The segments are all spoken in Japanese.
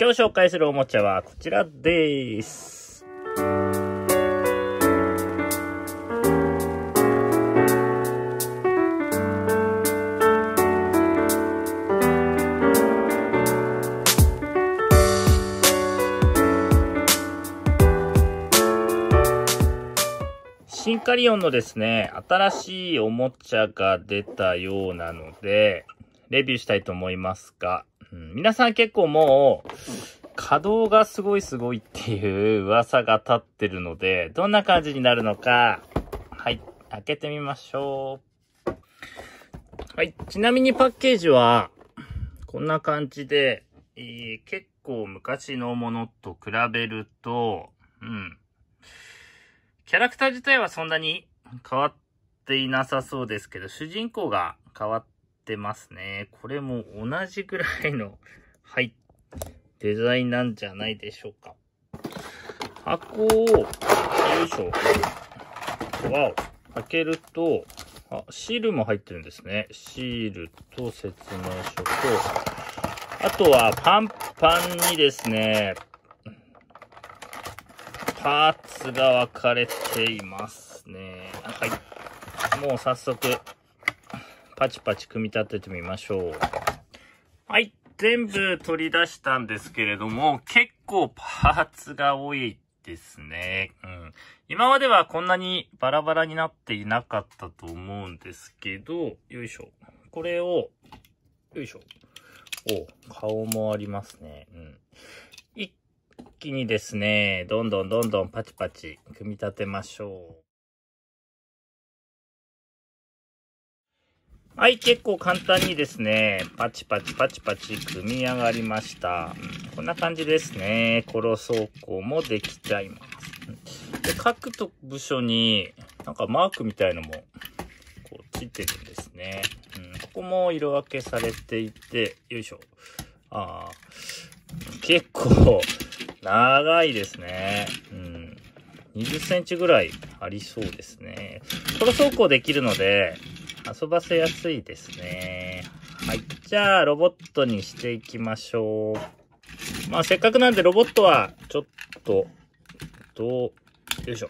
今日紹介するおもちゃはこちらです。シンカリオンのですね、新しいおもちゃが出たようなので、レビューしたいと思いますが、うん、皆さん結構もう、稼働がすごいすごいっていう噂が立ってるので、どんな感じになるのか、はい、開けてみましょう。はい、ちなみにパッケージは、こんな感じで、えー、結構昔のものと比べると、うん。キャラクター自体はそんなに変わっていなさそうですけど、主人公が変わっってますね。これも同じぐらいの、はい、デザインなんじゃないでしょうか。箱を、よいしょ。わお。開けると、あ、シールも入ってるんですね。シールと説明書と、あとはパンパンにですね、パーツが分かれていますね。はい。もう早速、パチパチ組み立ててみましょう。はい。全部取り出したんですけれども、結構パーツが多いですね。うん。今まではこんなにバラバラになっていなかったと思うんですけど、よいしょ。これを、よいしょ。お、顔もありますね。うん。一気にですね、どんどんどんどんパチパチ組み立てましょう。はい、結構簡単にですね、パチパチパチパチ組み上がりました。こんな感じですね。コロ走行もできちゃいます。で、各部署になんかマークみたいのもこうついてるんですね。うん、ここも色分けされていて、よいしょ。ああ、結構長いですね。うん20センチぐらいありそうですね。コロ走行できるので、遊ばせやすいですね。はい。じゃあ、ロボットにしていきましょう。まあ、せっかくなんで、ロボットは、ちょっと、どう、よいしょ。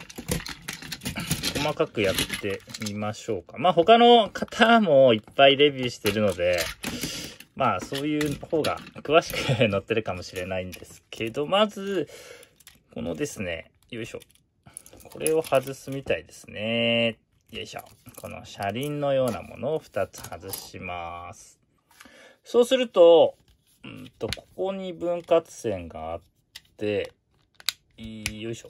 細かくやってみましょうか。まあ、他の方もいっぱいレビューしてるので、まあ、そういう方が詳しく載ってるかもしれないんですけど、まず、このですね、よいしょ。これを外すみたいですね。よいしょ。この車輪のようなものを2つ外します。そうすると、うんと、ここに分割線があって、よいしょ。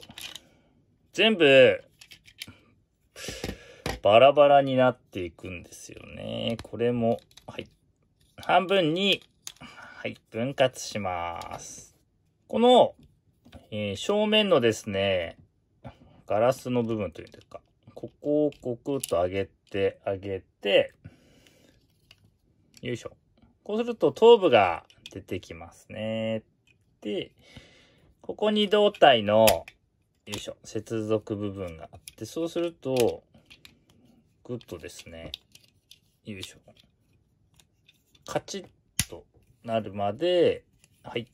全部、バラバラになっていくんですよね。これも、はい。半分に、はい、分割します。この、えー、正面のですね、ガラスの部分というか、ここをコクッと上げて、上げて、よいしょ。こうすると頭部が出てきますね。で、ここに胴体の、よいしょ、接続部分があって、そうすると、グッとですね、よいしょ、カチッとなるまで、はい。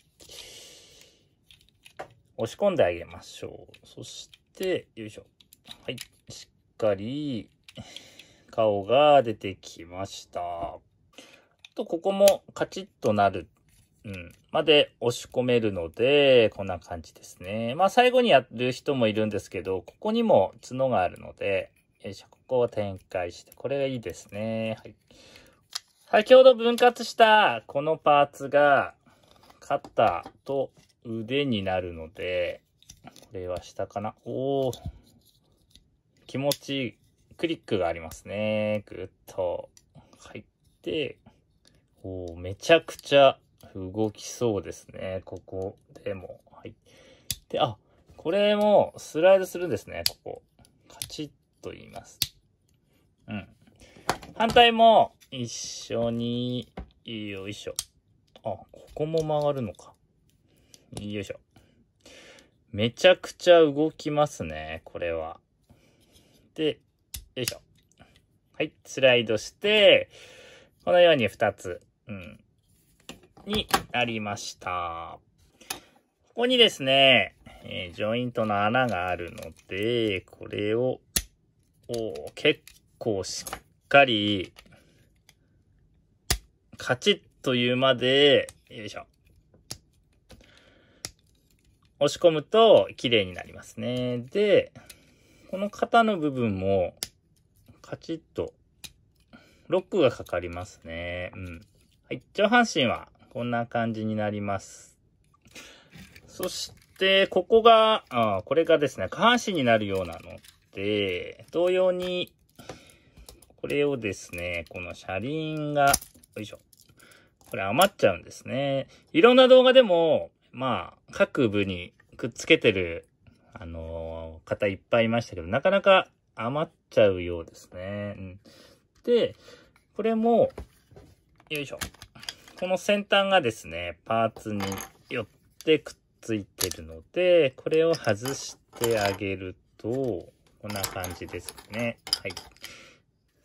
押し込んであげましょう。そして、よいしょ。はい。かり顔が出てきました。と、ここもカチッとなる、うん、まで押し込めるので、こんな感じですね。まあ、最後にやる人もいるんですけど、ここにも角があるので、よいしょ、ここを展開して、これがいいですね。はい。先ほど分割したこのパーツが、肩と腕になるので、これは下かな。おー。気持ち、クリックがありますね。ぐっと入って、おめちゃくちゃ動きそうですね。ここでも。はい。で、あ、これもスライドするんですね。ここ。カチッと言います。うん。反対も一緒に、よいしょ。あ、ここも曲がるのか。よいしょ。めちゃくちゃ動きますね、これは。て、よいしょ。はい、スライドして、このように2つ、うん、になりました。ここにですね、えー、ジョイントの穴があるので、これを、お結構しっかり、カチッというまで、よいしょ。押し込むと綺麗になりますね。で、この肩の部分も、カチッと、ロックがかかりますね。うん。はい。上半身は、こんな感じになります。そして、ここが、あこれがですね、下半身になるようなので、同様に、これをですね、この車輪が、よいしょ。これ余っちゃうんですね。いろんな動画でも、まあ、各部にくっつけてるあのー、方いっぱいいましたけど、なかなか余っちゃうようですね。うん、で、これも、よいしょ。この先端がですね、パーツによってくっついてるので、これを外してあげると、こんな感じですね。はい。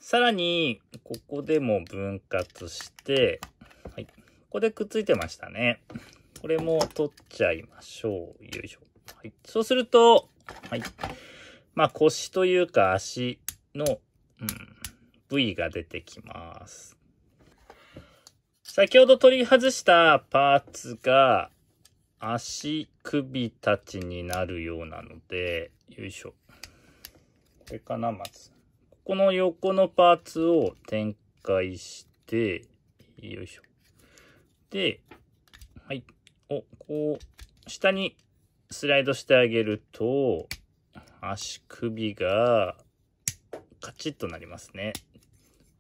さらに、ここでも分割して、はい。ここでくっついてましたね。これも取っちゃいましょう。よいしょ。はい、そうすると、はい。まあ、腰というか足の、うん、部位が出てきます。先ほど取り外したパーツが足首たちになるようなので、よいしょ。これかな、まず。ここの横のパーツを展開して、よいしょ。で、はい。お、こう、下にスライドしてあげると、足首がカチッとなりますね。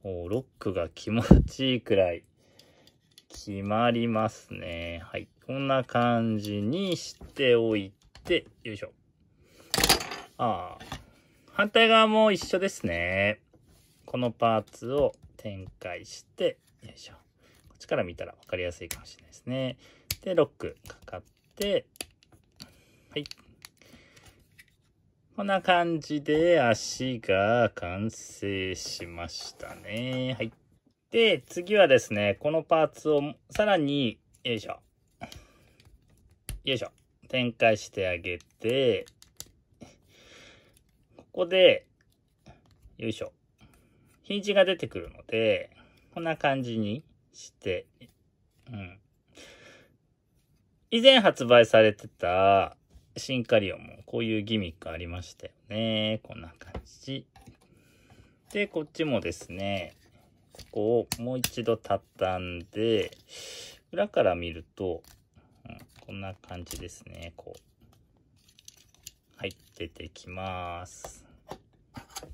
もうロックが気持ちいいくらい決まりますね。はい。こんな感じにしておいて、よいしょ。ああ。反対側も一緒ですね。このパーツを展開して、よいしょ。こっちから見たら分かりやすいかもしれないですね。で、ロックかかって、はい。こんな感じで足が完成しましたね。はい。で、次はですね、このパーツをさらに、よいしょ。よいしょ。展開してあげて、ここで、よいしょ。ヒンジが出てくるので、こんな感じにして、うん。以前発売されてた、シンカリオンもこういうギミックありましたよね。こんな感じ。で、こっちもですね、ここをもう一度畳んで、裏から見ると、うん、こんな感じですね。こう。はい、出てきます。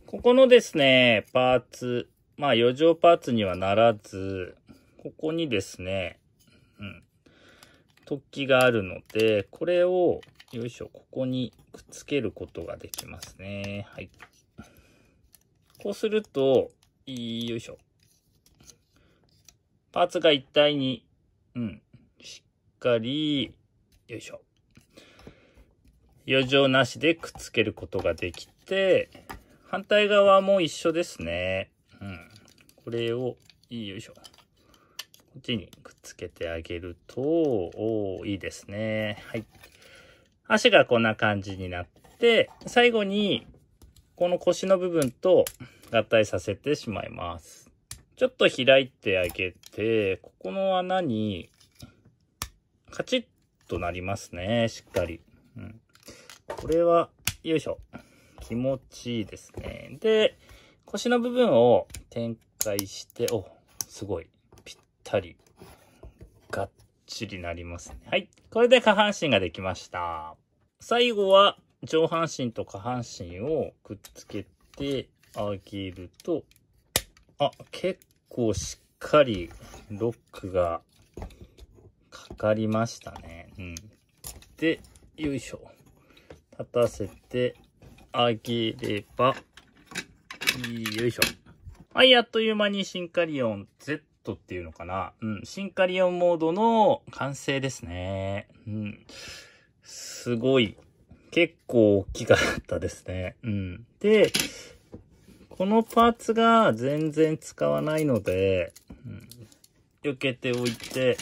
ここのですね、パーツ、まあ余剰パーツにはならず、ここにですね、うん、突起があるので、これをよいしょ、ここにくっつけることができますね。はい。こうすると、よいしょ。パーツが一体に、うん、しっかり、よいしょ。余剰なしでくっつけることができて、反対側も一緒ですね。うん。これを、よいしょ。こっちにくっつけてあげると、おいいですね。はい。足がこんな感じになって、最後に、この腰の部分と合体させてしまいます。ちょっと開いてあげて、ここの穴に、カチッとなりますね、しっかり。うん、これは、よいしょ。気持ちいいですね。で、腰の部分を展開して、お、すごい。ぴったり。合ちになりますね。はい。これで下半身ができました。最後は上半身と下半身をくっつけてあげると、あ、結構しっかりロックがかかりましたね。うん。で、よいしょ。立たせてあげれば、よいしょ。はい、あっという間にシンカリオン Z トっていうのかな。うん。シンカリオンモードの完成ですね。うん。すごい。結構大きかったですね。うん。で、このパーツが全然使わないので、うん、避けておいて、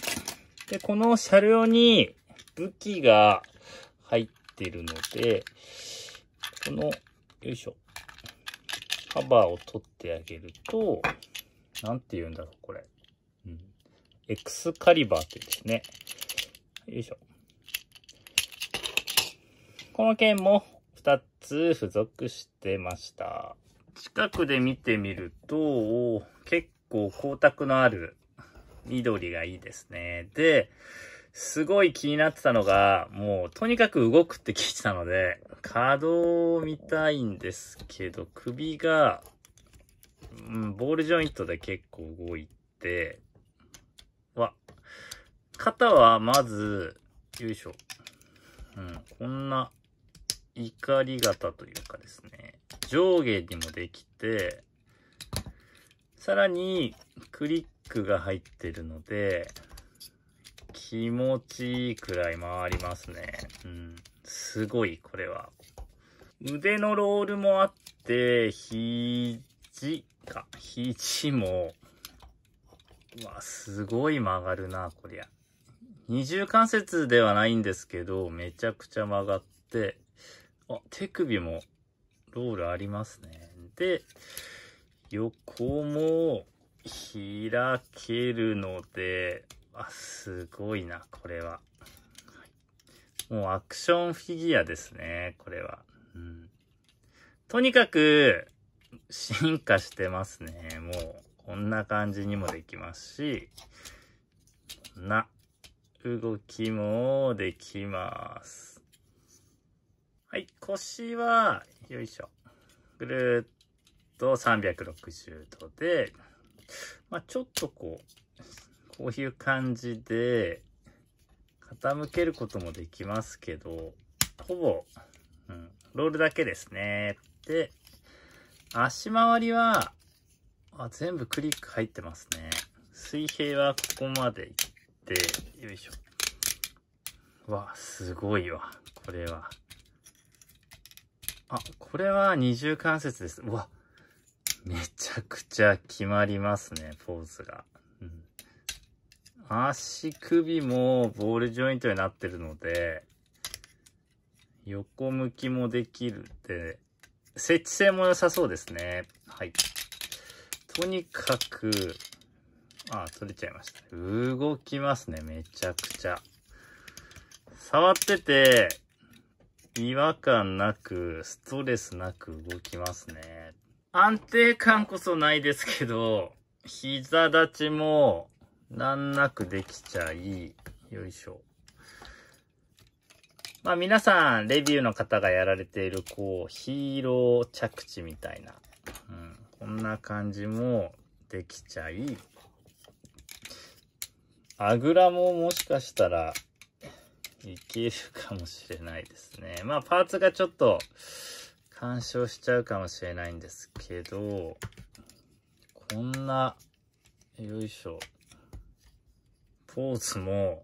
で、この車両に武器が入ってるので、この、よいしょ、カバーを取ってあげると、なんて言うんだろう、これ。うん。エクスカリバーってうですね。よいしょ。この剣も2つ付属してました。近くで見てみると、結構光沢のある緑がいいですね。で、すごい気になってたのが、もうとにかく動くって聞いてたので、稼働を見たいんですけど、首が、うん、ボールジョイントで結構動いて、方はまず、よいしょ。うん、こんな怒り型というかですね、上下にもできて、さらにクリックが入ってるので、気持ちいいくらい回りますね。うん、すごい、これは。腕のロールもあって、肘か、肘も、うわ、すごい曲がるな、こりゃ。二重関節ではないんですけど、めちゃくちゃ曲がって、あ、手首もロールありますね。で、横も開けるので、あ、すごいな、これは。もうアクションフィギュアですね、これは。うん、とにかく、進化してますね。もう、こんな感じにもできますし、こんな動きもできます。はい、腰は、よいしょ。ぐるっと360度で、まあ、ちょっとこう、こういう感じで、傾けることもできますけど、ほぼ、うん、ロールだけですね。で、足回りは、あ全部クリック入ってますね。水平はここまで行て、よいしょ。わ、すごいわ。これは。あ、これは二重関節です。うわ、めちゃくちゃ決まりますね、ポーズが。うん、足首もボールジョイントになってるので、横向きもできるって、設置性も良さそうですね。はい。とにかく、あ、取れちゃいました。動きますね、めちゃくちゃ。触ってて、違和感なく、ストレスなく動きますね。安定感こそないですけど、膝立ちも、難なくできちゃい、よいしょ。まあ皆さん、レビューの方がやられている、こう、ヒーロー着地みたいな、うん、こんな感じもできちゃい、あぐらももしかしたら、いけるかもしれないですね。まあ、パーツがちょっと、干渉しちゃうかもしれないんですけど、こんな、よいしょ、ポーズも、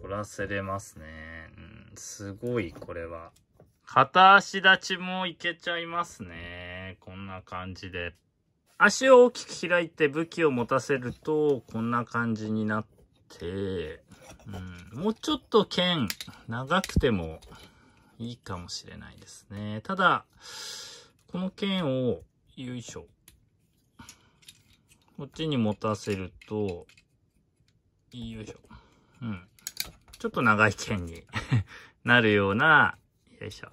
取らせれますね。うん、すごい、これは。片足立ちもいけちゃいますね。こんな感じで。足を大きく開いて武器を持たせると、こんな感じになって、うん、もうちょっと剣、長くてもいいかもしれないですね。ただ、この剣を、よいしょ。こっちに持たせると、よいしょ。うん。ちょっと長い剣に なるような、よいしょ。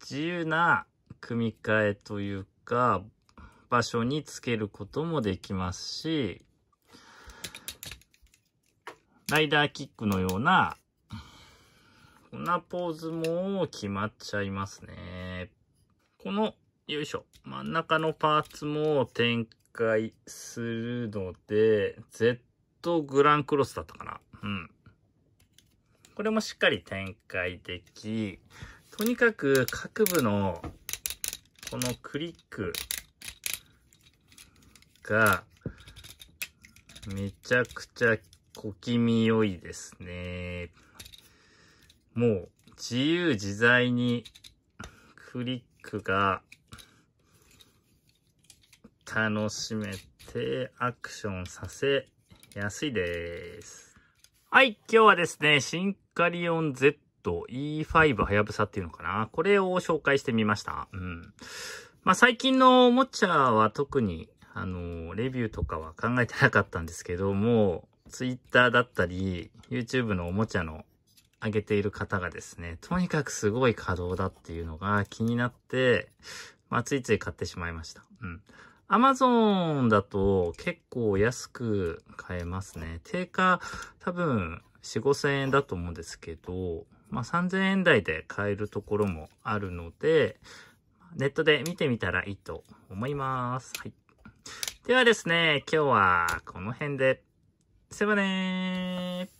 自由な組み替えというか、場所につけることもできますし、ライダーキックのような、こんなポーズも決まっちゃいますね。この、よいしょ、真ん中のパーツも展開するので、Z グランクロスだったかな。うん。これもしっかり展開でき、とにかく各部のこのクリックが、めちゃくちゃ小気味良いですね。もう自由自在にクリックが楽しめてアクションさせやすいです。はい、今日はですね、シンカリオン Z E5 はやぶさっていうのかなこれを紹介してみました。うん。まあ、最近のおもちゃは特にあの、レビューとかは考えてなかったんですけども、Twitter だったり、YouTube のおもちゃの上げている方がですね、とにかくすごい稼働だっていうのが気になって、まあ、ついつい買ってしまいました。うん。Amazon だと結構安く買えますね。定価多分4、5千円だと思うんですけど、まあ、3000円台で買えるところもあるので、ネットで見てみたらいいと思います。はい。ではですね、今日はこの辺で。せばねー。